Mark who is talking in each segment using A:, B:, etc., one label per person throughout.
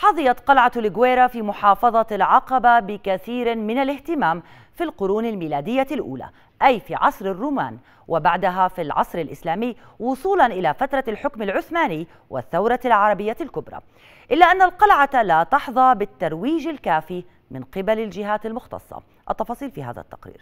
A: حظيت قلعة الجويرا في محافظة العقبة بكثير من الاهتمام في القرون الميلادية الأولى أي في عصر الرومان وبعدها في العصر الإسلامي وصولا إلى فترة الحكم العثماني والثورة العربية الكبرى إلا أن القلعة لا تحظى بالترويج الكافي من قبل الجهات المختصة التفاصيل في هذا التقرير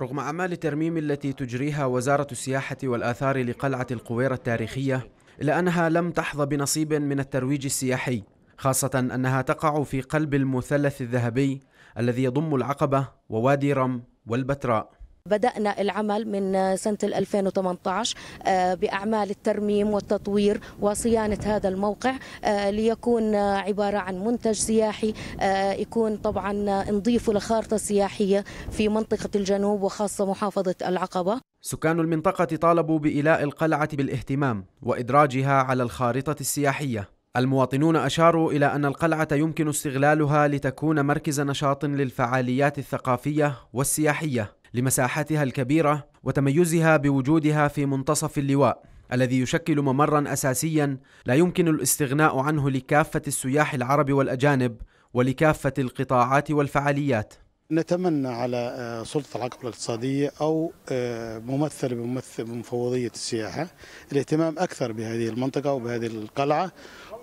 B: رغم أعمال الترميم التي تجريها وزارة السياحة والآثار لقلعة القويرة التاريخية إلا أنها لم تحظى بنصيب من الترويج السياحي خاصة أنها تقع في قلب المثلث الذهبي الذي يضم العقبة ووادي رم والبتراء
C: بدأنا العمل من سنة 2018 آه، بأعمال الترميم والتطوير وصيانة هذا الموقع آه، ليكون عبارة عن منتج سياحي آه، يكون طبعا نضيفه لخارطة سياحية في منطقة الجنوب وخاصة محافظة العقبة
B: سكان المنطقة طالبوا بإلاء القلعة بالاهتمام وإدراجها على الخارطة السياحية. المواطنون أشاروا إلى أن القلعة يمكن استغلالها لتكون مركز نشاط للفعاليات الثقافية والسياحية لمساحتها الكبيرة وتميزها بوجودها في منتصف اللواء الذي يشكل ممرا أساسيا لا يمكن الاستغناء عنه لكافة السياح العرب والأجانب ولكافة القطاعات والفعاليات
D: نتمنى على آه، سلطة العقبة الاقتصادية أو آه، ممثل بممثل بمفوضية السياحة الاهتمام أكثر بهذه المنطقة وبهذه القلعة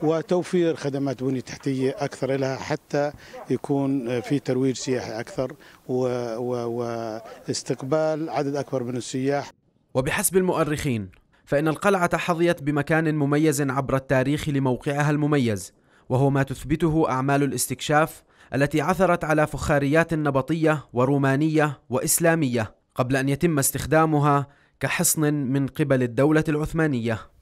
D: وتوفير خدمات بنية تحتية أكثر لها حتى يكون آه، في ترويج سياحي أكثر واستقبال عدد أكبر من السياح
B: وبحسب المؤرخين فإن القلعة حظيت بمكان مميز عبر التاريخ لموقعها المميز وهو ما تثبته أعمال الاستكشاف التي عثرت على فخاريات نبطية ورومانية وإسلامية قبل أن يتم استخدامها كحصن من قبل الدولة العثمانية